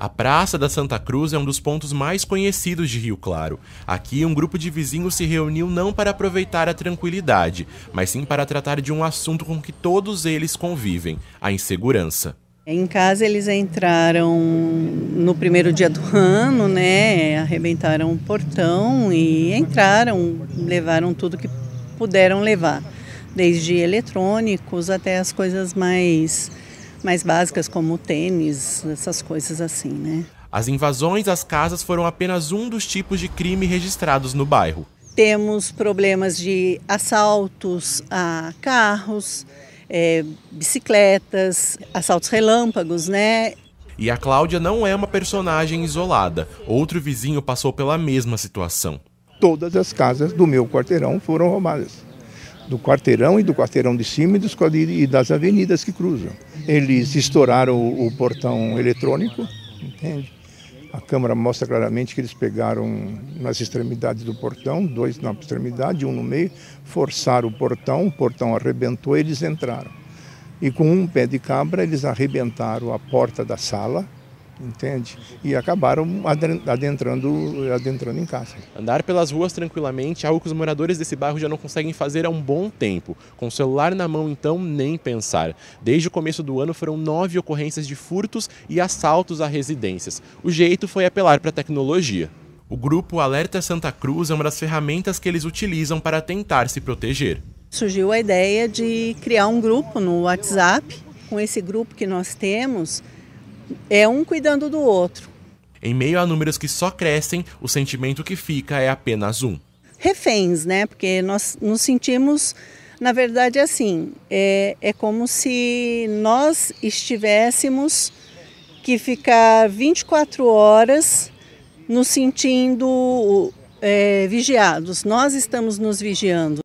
A Praça da Santa Cruz é um dos pontos mais conhecidos de Rio Claro. Aqui, um grupo de vizinhos se reuniu não para aproveitar a tranquilidade, mas sim para tratar de um assunto com que todos eles convivem: a insegurança. Em casa eles entraram no primeiro dia do ano, né? Arrebentaram o portão e entraram, levaram tudo que puderam levar, desde eletrônicos até as coisas mais mais básicas, como tênis, essas coisas assim, né? As invasões às casas foram apenas um dos tipos de crime registrados no bairro. Temos problemas de assaltos a carros, é, bicicletas, assaltos relâmpagos, né? E a Cláudia não é uma personagem isolada. Outro vizinho passou pela mesma situação. Todas as casas do meu quarteirão foram roubadas do quarteirão e do quarteirão de cima e, dos, e das avenidas que cruzam. Eles estouraram o, o portão eletrônico, entende? A câmera mostra claramente que eles pegaram nas extremidades do portão, dois na extremidade, um no meio, forçaram o portão, o portão arrebentou, eles entraram. E com um pé de cabra, eles arrebentaram a porta da sala, entende? E acabaram adentrando, adentrando em casa. Andar pelas ruas tranquilamente, é algo que os moradores desse bairro já não conseguem fazer há um bom tempo. Com o celular na mão, então, nem pensar. Desde o começo do ano foram nove ocorrências de furtos e assaltos a residências. O jeito foi apelar para a tecnologia. O grupo Alerta Santa Cruz é uma das ferramentas que eles utilizam para tentar se proteger. Surgiu a ideia de criar um grupo no WhatsApp. Com esse grupo que nós temos, é um cuidando do outro. Em meio a números que só crescem, o sentimento que fica é apenas um. Reféns, né? Porque nós nos sentimos, na verdade, assim. É, é como se nós estivéssemos que ficar 24 horas nos sentindo é, vigiados. Nós estamos nos vigiando.